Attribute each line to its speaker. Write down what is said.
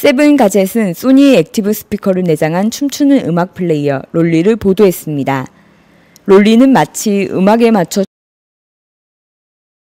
Speaker 1: 세븐 가젯은 소니 액티브 스피커를 내장한 춤추는 음악 플레이어 롤리를 보도했습니다. 롤리는 마치 음악에 맞춰